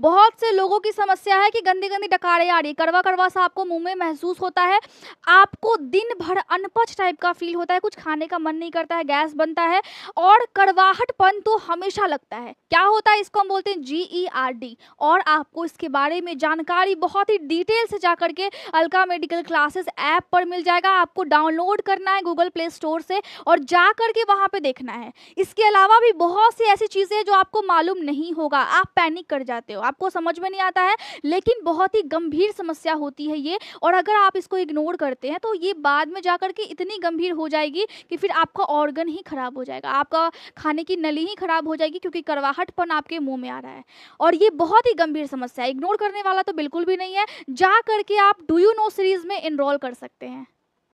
बहुत से लोगों की समस्या है कि गंदी गंदी डकारें आ रही कड़वा कड़वा सा आपको मुंह में महसूस होता है आपको दिन भर अनपच टाइप का फील होता है कुछ खाने का मन नहीं करता है गैस बनता है और कड़वाहटपन तो हमेशा लगता है क्या होता है इसको हम बोलते हैं जी ई आर डी और आपको इसके बारे में जानकारी बहुत ही डिटेल से जा करके अलका मेडिकल क्लासेस ऐप पर मिल जाएगा आपको डाउनलोड करना है गूगल प्ले स्टोर से और जा करके वहाँ पर देखना है इसके अलावा भी बहुत सी ऐसी चीज़ें जो आपको मालूम नहीं होगा आप पैनिक कर जाते हो आपको समझ में नहीं आता है लेकिन बहुत ही गंभीर समस्या होती है ये और अगर आप इसको इग्नोर करते हैं तो ये बाद में जाकर के इतनी गंभीर हो जाएगी कि फिर आपका ऑर्गन ही खराब हो जाएगा आपका खाने की नली ही खराब हो जाएगी क्योंकि करवाहटपन आपके मुंह में आ रहा है और ये बहुत ही गंभीर समस्या है इग्नोर करने वाला तो बिल्कुल भी नहीं है जा करके आप डू यू नो सीरीज में इनरोल कर सकते हैं